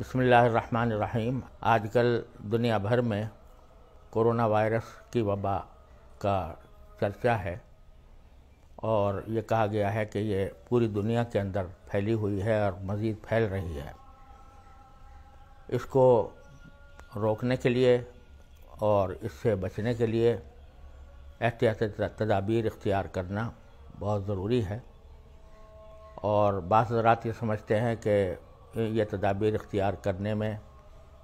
बसमीम आजकल दुनिया भर में कोरोना वायरस की वबा का चर्चा है और ये कहा गया है कि ये पूरी दुनिया के अंदर फैली हुई है और मज़ीद फैल रही है इसको रोकने के लिए और इससे बचने के लिए एहतियात तदाबीर इख्तियार करना बहुत ज़रूरी है और बाज़ ये समझते हैं कि यह तदाबीर इख्तियार करने में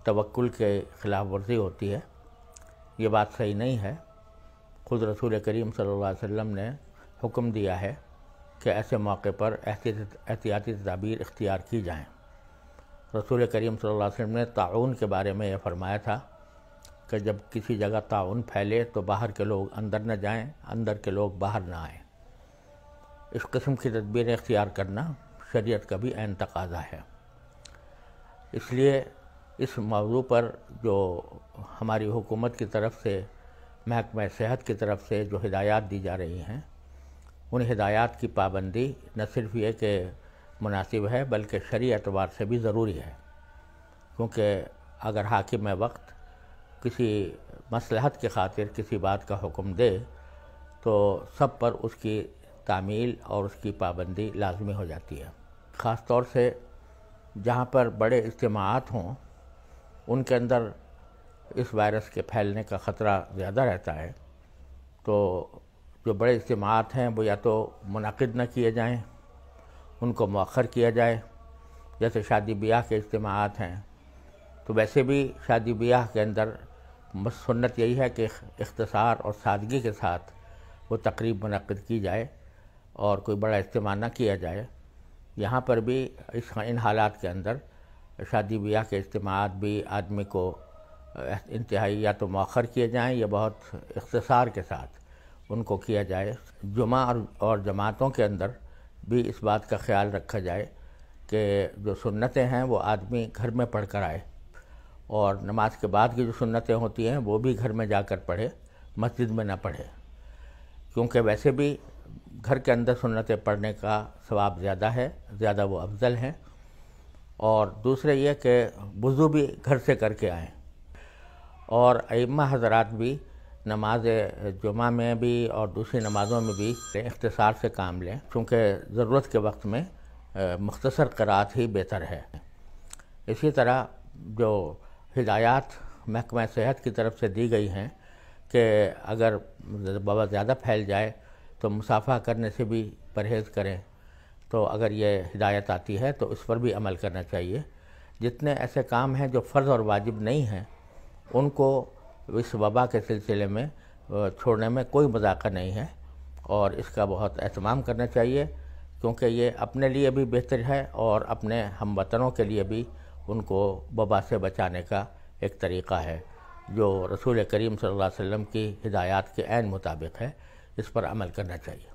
तवक्ल के ख़िलाफ़ वर्जी होती है ये बात सही नहीं है खुद रसूल करीम सल्लल्लाहु अलैहि वसल्लम ने हुक्म दिया है कि ऐसे मौके पर एहतियाती तदाबीर इख्तियार की जाएँ रसूल करीम सल्लल्लाहु अलैहि वसल्लम ने ताउन के बारे में यह फरमाया था कि जब किसी जगह ताउन फैले तो बाहर के लोग अंदर न जाएं, अंदर के लोग बाहर न आएं। इस कस्म की तदबीरें इख्तियार करना शरीयत का भी अन तकाजा है इसलिए इस मौजू पर जो हमारी हुकूमत की तरफ से महकमा सेहत की तरफ से जो हिदायत दी जा रही हैं उन हिदायत की पाबंदी न सिर्फ ये कि मुनासिब है बल्कि शरी एतबार से भी ज़रूरी है क्योंकि अगर हाकिम वक्त किसी मसलहत की खातिर किसी बात का हुक्म दे तो सब पर उसकी तामील और उसकी पाबंदी लाजमी हो जाती है ख़ास तौर से जहाँ पर बड़े इज्तमात हों उनके अंदर इस वायरस के फैलने का ख़तरा ज़्यादा रहता है तो जो बड़े इज्तमात हैं वो या तो मुनद न किए जाएँ उनको मौखर किया जाए जैसे शादी ब्याह के इज्तमात हैं तो वैसे भी शादी ब्याह के अंदर सुन्नत यही है कि इख्तसार और सादगी के साथ वो तकरीब मनद की जाए और कोई बड़ा इज्तम ना किया जाए यहाँ पर भी इस इन हालात के अंदर शादी ब्याह के इज्तम भी आदमी को इंतहाई या तो मौखर किए जाएँ या बहुत इख्तसार के साथ उनको किया जाए जुमा और, और जमातों के अंदर भी इस बात का ख्याल रखा जाए कि जो सुन्नतें हैं वो आदमी घर में पढ़ कर आए और नमाज के बाद की जो सुन्नतें होती हैं वो भी घर में जाकर पढ़े मस्जिद में ना पढ़े क्योंकि वैसे भी घर के अंदर सुन्नतें पढ़ने का सवाब ज़्यादा है ज़्यादा वो अफजल हैं और दूसरे ये कि वज़ू भी घर से करके आएँ और अम्मा हजरात भी नमाज जुमा में भी और दूसरी नमाज़ों में भी इख्तसार से काम लें क्योंकि ज़रूरत के वक्त में मुख्तसर करात ही बेहतर है इसी तरह जो हिदायत महकमा सेहत की तरफ से दी गई हैं कि अगर वबा ज़्यादा फैल जाए तो मुसाफ़ा करने से भी परहेज़ करें तो अगर ये हिदायत आती है तो उस पर भी अमल करना चाहिए जितने ऐसे काम हैं जो फ़र्ज़ और वाजिब नहीं हैं उनको इस वबा के सिलसिले में छोड़ने में कोई मजाक नहीं है और इसका बहुत अहतमाम करना चाहिए क्योंकि ये अपने लिए भी बेहतर है और अपने हम वतनों के लिए भी उनको वबा से बचाने का एक तरीक़ा है जो रसूल करीम सल्लल्लाहु अलैहि वसल्लम की हिदायत के मुताबिक है इस पर अमल करना चाहिए